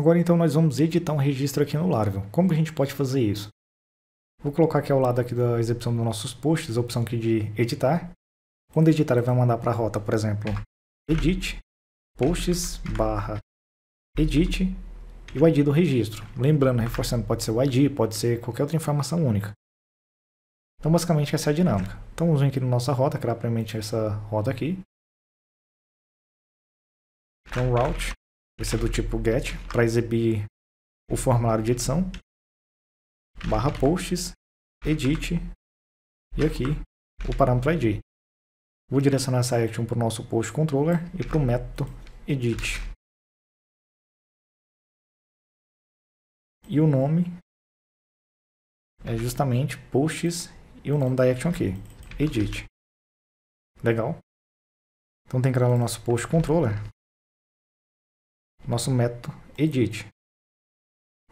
Agora então nós vamos editar um registro aqui no Laravel. Como a gente pode fazer isso? Vou colocar aqui ao lado aqui da execução dos nossos posts, a opção aqui de editar. Quando editar, ele vai mandar para a rota, por exemplo, edit, posts, barra, edit e o ID do registro. Lembrando, reforçando, pode ser o ID, pode ser qualquer outra informação única. Então, basicamente, essa é a dinâmica. Então, vamos vir aqui na nossa rota, criar primeiramente essa rota aqui. Então, route, vai ser do tipo get para exibir o formulário de edição, barra posts, edit e aqui o parâmetro id. Vou direcionar essa action para o nosso post controller e para o método edit. E o nome é justamente posts e o nome da action aqui, edit. Legal? Então tem que criar o nosso post controller nosso método edit.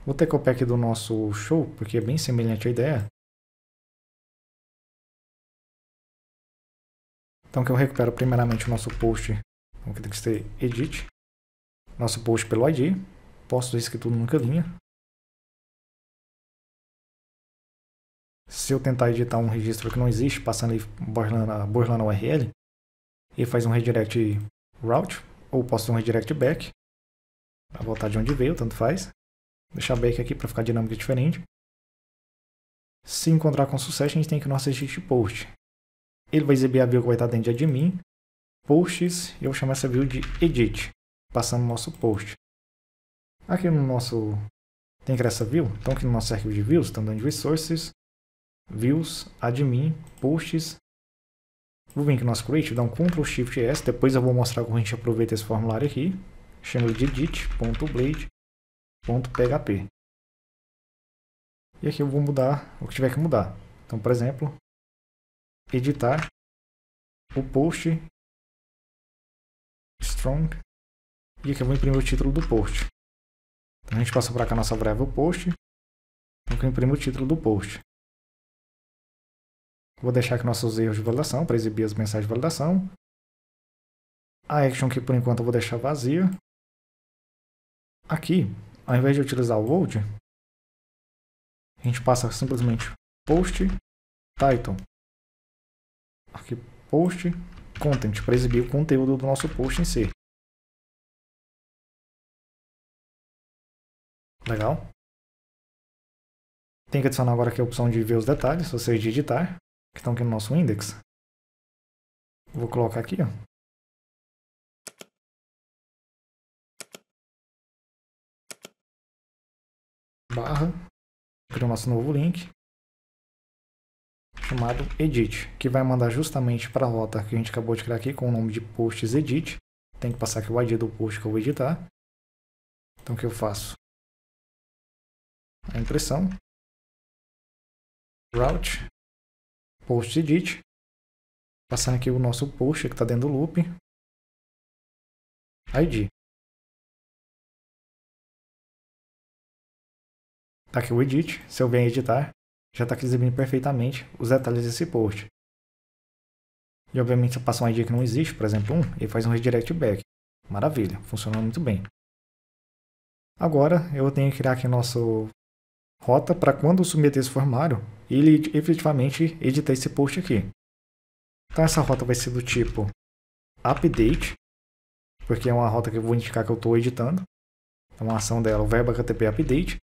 Vou ter copiar aqui do nosso show, porque é bem semelhante à ideia. Então que eu recupero primeiramente o nosso post, então que tem que ser edit, nosso post pelo ID, posso dizer que tudo nunca linha. Se eu tentar editar um registro que não existe, passando ali borlando, borlando a URL, ele faz um redirect route, ou posso um redirect back, Pra voltar de onde veio, tanto faz. Deixar back aqui para ficar dinâmica diferente. Se encontrar com sucesso, a gente tem que o nosso edit post. Ele vai exibir a view que vai estar dentro de admin, posts, e eu chamo essa view de edit, passando o nosso post. Aqui no nosso... tem que essa view, então aqui no nosso arquivo de views, estamos tá dando resources, views, admin, posts. Vou vir aqui no nosso create, dar um Ctrl Shift S, depois eu vou mostrar como a gente aproveita esse formulário aqui chama de edit.blade.php. E aqui eu vou mudar o que tiver que mudar. Então, por exemplo, editar o post strong e aqui eu vou imprimir o título do post. Então, a gente passa para cá nossa variável post, então eu imprimo o título do post. Vou deixar aqui nossos erros de validação para exibir as mensagens de validação. A action que por enquanto eu vou deixar vazia. Aqui, ao invés de utilizar o old, a gente passa simplesmente post title. Aqui post content para exibir o conteúdo do nosso post em si. Legal. Tem que adicionar agora aqui a opção de ver os detalhes, ou seja, de editar, que estão aqui no nosso index. Vou colocar aqui, ó. barra, cria o nosso novo link, chamado edit, que vai mandar justamente para a rota que a gente acabou de criar aqui com o nome de posts edit. Tem que passar aqui o ID do post que eu vou editar. Então o que eu faço? A impressão, route, post edit, passando aqui o nosso post que está dentro do loop, ID. Tá aqui o edit, se eu venho editar, já está aqui exibindo perfeitamente os detalhes desse post. E obviamente se eu passar um ID que não existe, por exemplo um, ele faz um redirect back. Maravilha, funcionou muito bem. Agora eu tenho que criar aqui nosso rota para quando eu submeter esse formulário, ele efetivamente editar esse post aqui. Então essa rota vai ser do tipo update, porque é uma rota que eu vou indicar que eu estou editando. Então a ação dela, o verbo HTTP update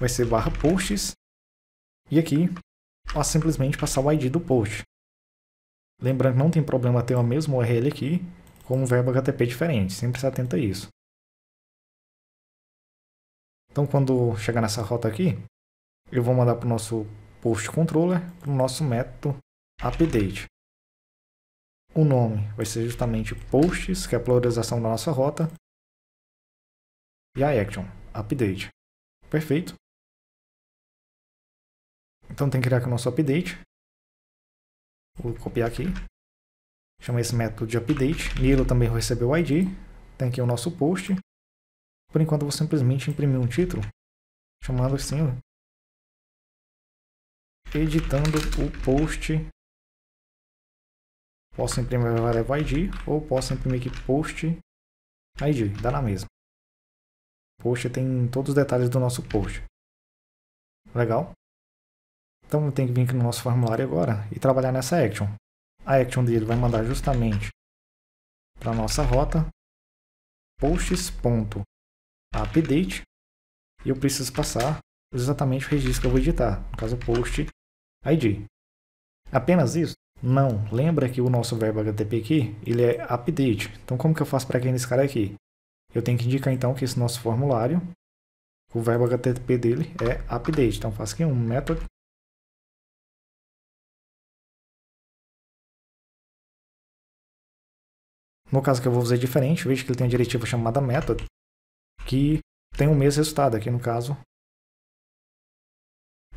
vai ser barra posts e aqui ó, simplesmente passar o ID do post. Lembrando que não tem problema ter a mesma URL aqui com um verbo HTTP diferente, sempre se atenta a isso. Então quando chegar nessa rota aqui, eu vou mandar para o nosso post controller, para o nosso método update. O nome vai ser justamente posts, que é a polarização da nossa rota, e a action, update. Perfeito. Então tem que criar aqui o nosso update. Vou copiar aqui. Chama esse método de update. Nilo também vai receber o ID. Tem aqui o nosso post. Por enquanto vou simplesmente imprimir um título. Chamado assim, editando o post. Posso imprimir a variável ID ou posso imprimir aqui post ID, dá na mesma. Post tem todos os detalhes do nosso post. Legal? Então tem que vir aqui no nosso formulário agora e trabalhar nessa action. A action dele vai mandar justamente para a nossa rota posts.update e eu preciso passar exatamente o registro que eu vou editar, no caso post ID. Apenas isso? Não. Lembra que o nosso verbo HTTP aqui, ele é update. Então como que eu faço para quem nesse é cara aqui? Eu tenho que indicar então que esse nosso formulário, o verbo HTTP dele é update. Então faço aqui um method No caso que eu vou fazer diferente, veja que ele tem uma diretiva chamada method, que tem o mesmo resultado aqui no caso.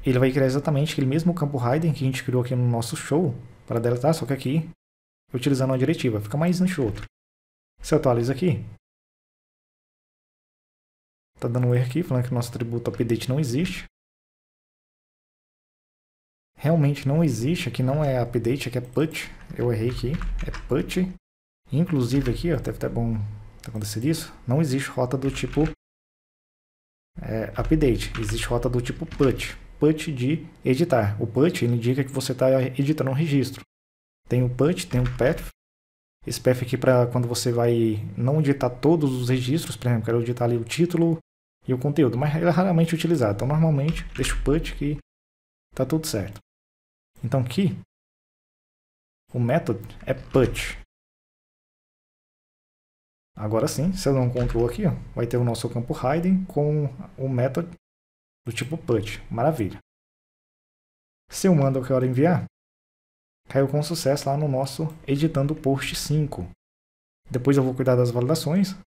Ele vai criar exatamente aquele mesmo campo hiding que a gente criou aqui no nosso show para deletar, só que aqui utilizando uma diretiva, fica mais enxuto. Se atualiza aqui. Está dando um erro aqui, falando que o nosso atributo update não existe. Realmente não existe, aqui não é update, aqui é put. Eu errei aqui, é put. Inclusive aqui, ó, deve estar tá bom tá acontecer isso, não existe rota do tipo é, update, existe rota do tipo put, put de editar. O put indica que você está editando um registro. Tem o put, tem o path. Esse path aqui para quando você vai não editar todos os registros, por exemplo, quero editar ali o título e o conteúdo, mas é raramente utilizado. Então, normalmente, deixa o put que tá tudo certo. Então, aqui, o método é put. Agora sim, se eu não control aqui, ó, vai ter o nosso campo hiding com o método do tipo put. Maravilha. Se eu mando o que eu quero enviar, caiu com sucesso lá no nosso editando post 5. Depois eu vou cuidar das validações.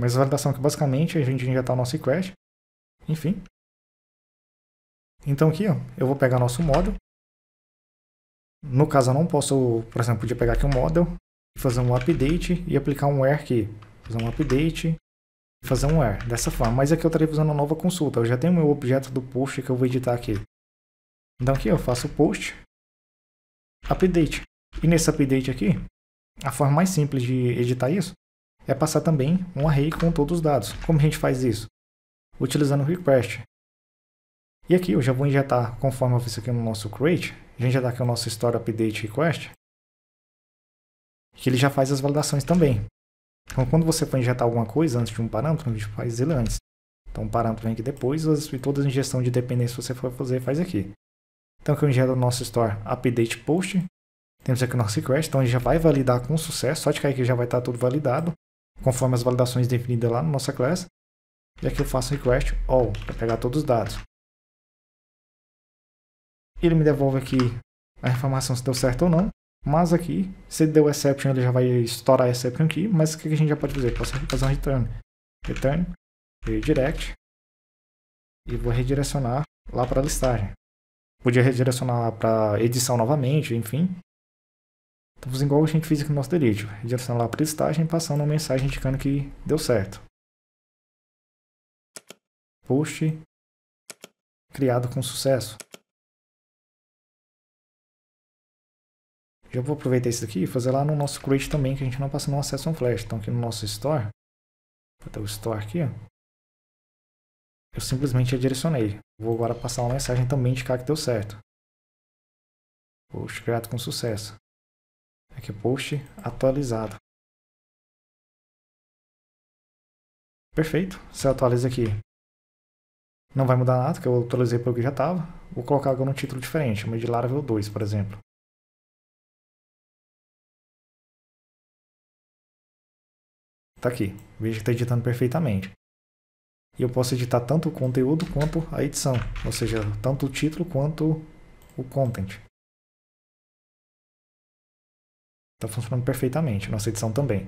Mas a validação que basicamente a gente injetar tá o nosso request. Enfim. Então aqui ó, eu vou pegar nosso model. No caso eu não posso, por exemplo, podia pegar aqui um model fazer um update e aplicar um where aqui. Fazer um update e fazer um where, dessa forma. Mas aqui eu estarei fazendo uma nova consulta. Eu já tenho meu objeto do post que eu vou editar aqui. Então aqui eu faço post, update. E nesse update aqui, a forma mais simples de editar isso é passar também um array com todos os dados. Como a gente faz isso? Utilizando o request. E aqui eu já vou injetar, conforme eu fiz aqui no nosso create, a gente já dá aqui o nosso store update request que ele já faz as validações também. Então, quando você for injetar alguma coisa antes de um parâmetro, a gente faz ele antes. Então, o parâmetro vem aqui depois e toda a injeção de dependência que você for fazer, faz aqui. Então, aqui eu injeto o nosso store update post. Temos aqui o nosso request, então ele já vai validar com sucesso. Só de cair que já vai estar tudo validado, conforme as validações definidas lá na nossa classe. E aqui eu faço request all, para pegar todos os dados. Ele me devolve aqui a informação se deu certo ou não. Mas aqui, se deu exception, ele já vai estourar a exception aqui, mas o que a gente já pode fazer? Posso fazer um return. Return, redirect, e vou redirecionar lá para a listagem. Podia redirecionar para edição novamente, enfim. Então, fazendo igual a gente fez aqui no nosso delete. Redirecionar lá para a listagem, passando uma mensagem indicando que deu certo. Post criado com sucesso. Já vou aproveitar isso daqui e fazer lá no nosso crate também, que a gente não passa no acesso um flash. Então aqui no nosso store, até o store aqui, ó, eu simplesmente direcionei. Vou agora passar uma mensagem também de cá que deu certo. Post criado com sucesso. Aqui é post atualizado. Perfeito, você atualiza aqui. Não vai mudar nada, porque eu atualizei para o que já estava. Vou colocar agora um título diferente, uma de Laravel 2, por exemplo. Tá aqui. Veja que está editando perfeitamente. E eu posso editar tanto o conteúdo quanto a edição, ou seja, tanto o título quanto o content. Está funcionando perfeitamente, nossa edição também.